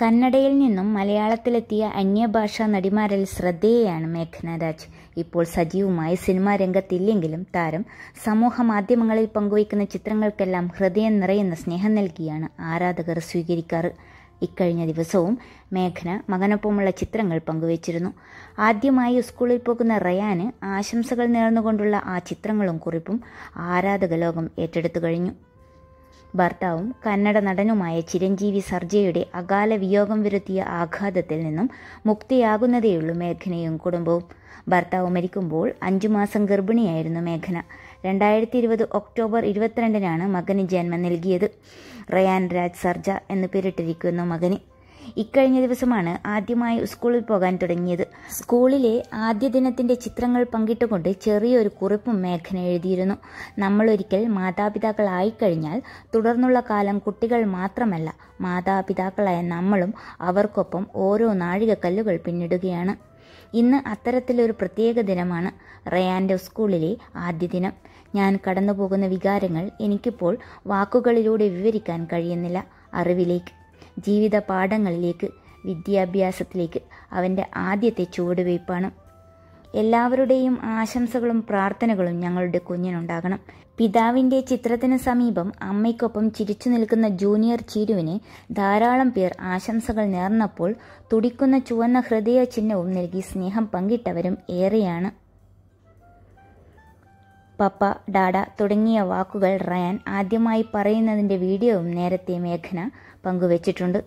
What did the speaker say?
കന്നഡയിൽ നിന്നും മലയാളത്തിലെത്തിയ അന്യഭാഷാ നടിമാരിൽ ശ്രദ്ധേയയാണ് മേഘന രാജ് ഇപ്പോൾ സജീവമായി സിനിമാ രംഗത്തില്ലെങ്കിലും താരം സമൂഹ മാധ്യമങ്ങളിൽ പങ്കുവയ്ക്കുന്ന ചിത്രങ്ങൾക്കെല്ലാം ഹൃദയം നിറയുന്ന സ്നേഹം നൽകിയാണ് ആരാധകർ സ്വീകരിക്കാറ് ഇക്കഴിഞ്ഞ ദിവസവും മേഘന മകനൊപ്പമുള്ള ചിത്രങ്ങൾ പങ്കുവച്ചിരുന്നു ആദ്യമായി സ്കൂളിൽ പോകുന്ന റയാന് ആശംസകൾ നേർന്നുകൊണ്ടുള്ള ആ ചിത്രങ്ങളും കുറിപ്പും ആരാധക ലോകം ഏറ്റെടുത്തു കഴിഞ്ഞു ഭർത്താവും കന്നഡ നടനുമായ ചിരഞ്ജീവി സർജയുടെ അകാല വിയോഗം വരുത്തിയ ആഘാതത്തിൽ നിന്നും മുക്തിയാകുന്നതേയുള്ളൂ മേഘനയും കുടുംബവും ഭർത്താവ് മരിക്കുമ്പോൾ അഞ്ചു മാസം ഗർഭിണിയായിരുന്നു മേഘന രണ്ടായിരത്തി ഇരുപത് ഒക്ടോബർ ഇരുപത്തിരണ്ടിനാണ് മകന് ജന്മം നൽകിയത് റയാൻ രാജ് സർജ എന്ന് പേരിട്ടിരിക്കുന്നു മകന് ഇക്കഴിഞ്ഞ ദിവസമാണ് ആദ്യമായി സ്കൂളിൽ പോകാൻ തുടങ്ങിയത് സ്കൂളിലെ ആദ്യ ദിനത്തിന്റെ ചിത്രങ്ങൾ പങ്കിട്ടുകൊണ്ട് ചെറിയൊരു കുറിപ്പും മേഘന എഴുതിയിരുന്നു നമ്മളൊരിക്കൽ മാതാപിതാക്കളായിക്കഴിഞ്ഞാൽ തുടർന്നുള്ള കാലം കുട്ടികൾ മാത്രമല്ല മാതാപിതാക്കളായ നമ്മളും അവർക്കൊപ്പം ഓരോ നാഴികക്കല്ലുകൾ പിന്നിടുകയാണ് ഇന്ന് അത്തരത്തിലൊരു പ്രത്യേക ദിനമാണ് റയാൻ്റെ സ്കൂളിലെ ആദ്യ ദിനം ഞാൻ കടന്നുപോകുന്ന വികാരങ്ങൾ എനിക്കിപ്പോൾ വാക്കുകളിലൂടെ വിവരിക്കാൻ കഴിയുന്നില്ല അറിവിലേക്ക് ജീവിത പാഠങ്ങളിലേക്ക് വിദ്യാഭ്യാസത്തിലേക്ക് അവൻ്റെ ആദ്യത്തെ ചുവടുവയ്പ്പാണ് എല്ലാവരുടെയും ആശംസകളും പ്രാർത്ഥനകളും ഞങ്ങളുടെ കുഞ്ഞിനുണ്ടാകണം പിതാവിന്റെ ചിത്രത്തിന് സമീപം അമ്മയ്ക്കൊപ്പം ചിരിച്ചു നിൽക്കുന്ന ജൂനിയർ ചിരുവിന് ധാരാളം പേർ ആശംസകൾ നേർന്നപ്പോൾ തുടിക്കുന്ന ചുവന്ന ഹൃദയ ചിഹ്നവും നൽകി സ്നേഹം പങ്കിട്ടവരും ഏറെയാണ് പപ്പ ഡാഡ തുടങ്ങിയ വാക്കുകൾ റയാൻ ആദ്യമായി പറയുന്നതിൻ്റെ വീഡിയോയും നേരത്തെ മേഘന പങ്കുവച്ചിട്ടുണ്ട്